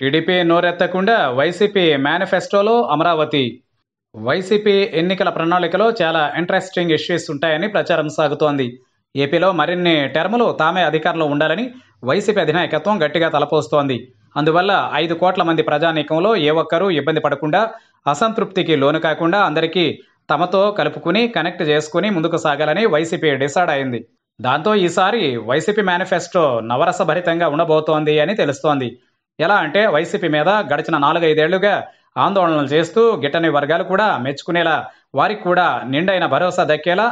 TDP నోరెత్తకుండా YCP మేనిఫెస్టోలో Amaravati YCP ఎన్నికల ప్రణాళికలో చాలా ఇంట్రెస్టింగ్ ఇష్యూస్ ఉంటాయని ప్రచారం సాగుతోంది ఏపీలో మరిన్ని టర్ములు తామే అధికారంలో ఉండాలని వైసీపీ అధినాయకత్వం గట్టిగా తలపోస్తోంది అందువల్ల ఐదు కోట్ల మంది ప్రజానీకంలో ఏ ఒక్కరూ ఇబ్బంది పడకుండా అసంతృప్తికి లోను కాకుండా అందరికీ తమతో కలుపుకుని కనెక్ట్ చేసుకుని ముందుకు సాగాలని వైసీపీ డిసైడ్ అయింది దాంతో ఈసారి వైసీపీ మేనిఫెస్టో నవరసభరితంగా ఉండబోతోంది అని తెలుస్తోంది ఎలా అంటే వైసీపీ మీద గడిచిన నాలుగైదేళ్లుగా ఆందోళనలు చేస్తూ గిట్టని వర్గాలు కూడా మెచ్చుకునేలా వారికి కూడా నిండైన భరోసా దక్కేలా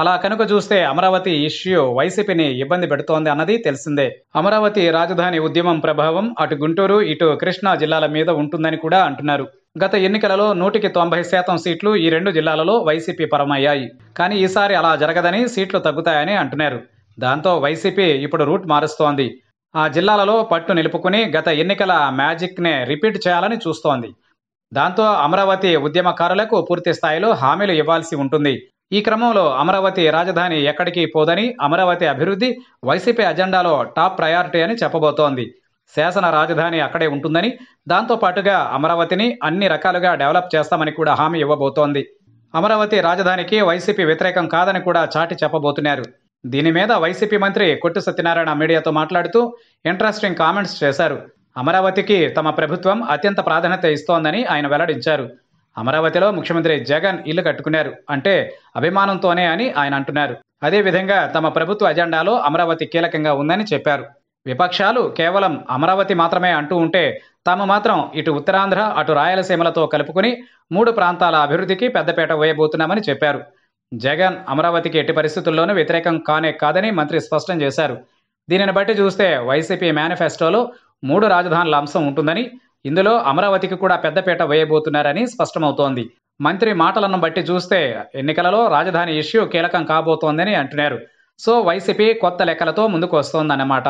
అలా కనుక చూస్తే అమరావతి ఇష్యూ వైసీపీని ఇబ్బంది పెడుతోంది అన్నది తెలిసిందే అమరావతి రాజధాని ఉద్యమం ప్రభావం అటు గుంటూరు ఇటు కృష్ణా జిల్లాల మీద ఉంటుందని కూడా అంటున్నారు గత ఎన్నికలలో నూటికి తొంభై శాతం సీట్లు ఈ రెండు జిల్లాలలో వైసీపీ పరమయ్యాయి కానీ ఈసారి అలా జరగదని సీట్లు తగ్గుతాయని అంటున్నారు దాంతో వైసీపీ ఇప్పుడు రూట్ మారుస్తోంది ఆ జిల్లాలలో పట్టు నిలుపుకుని గత ఎన్నికల మ్యాజిక్నే రిపీట్ చేయాలని చూస్తోంది దాంతో అమరావతి ఉద్యమకారులకు పూర్తి స్థాయిలో హామీలు ఇవ్వాల్సి ఉంటుంది ఈ క్రమంలో అమరావతి రాజధాని ఎక్కడికి పోదని అమరావతి అభివృద్ధి వైసీపీ అజెండాలో టాప్ ప్రయారిటీ అని చెప్పబోతోంది శాసన రాజధాని అక్కడే ఉంటుందని దాంతో పాటుగా అమరావతిని అన్ని రకాలుగా డెవలప్ చేస్తామని కూడా హామీ ఇవ్వబోతోంది అమరావతి రాజధానికి వైసీపీ వ్యతిరేకం కాదని కూడా చాటి చెప్పబోతున్నారు దీని మీద వైసీపీ మంత్రి కొట్టు సత్యనారాయణ మీడియాతో మాట్లాడుతూ ఇంట్రెస్టింగ్ కామెంట్స్ చేశారు అమరావతికి తమ ప్రభుత్వం అత్యంత ప్రాధాన్యత ఇస్తోందని ఆయన వెల్లడించారు అమరావతిలో ముఖ్యమంత్రి జగన్ ఇల్లు కట్టుకున్నారు అంటే అభిమానంతోనే అని ఆయన అంటున్నారు అదేవిధంగా తమ ప్రభుత్వ అజెండాలో అమరావతి కీలకంగా ఉందని చెప్పారు విపక్షాలు కేవలం అమరావతి మాత్రమే అంటూ ఉంటే తాము మాత్రం ఇటు ఉత్తరాంధ్ర అటు రాయలసీమలతో కలుపుకుని మూడు ప్రాంతాల అభివృద్ధికి పెద్దపేట వేయబోతున్నామని చెప్పారు జగన్ అమరావతికి ఎట్టి పరిస్థితుల్లోనూ వ్యతిరేకం కానే కాదని మంత్రి స్పష్టం చేశారు దీనిని బట్టి చూస్తే వైసీపీ మేనిఫెస్టోలో మూడు రాజధానుల అంశం ఉంటుందని ఇందులో అమరావతికి కూడా పెద్దపీట వేయబోతున్నారని స్పష్టమవుతోంది మంత్రి మాటలను బట్టి చూస్తే ఎన్నికలలో రాజధాని ఇష్యూ కీలకం కాబోతోందని అంటున్నారు సో వైసీపీ కొత్త లెక్కలతో ముందుకు వస్తోందన్నమాట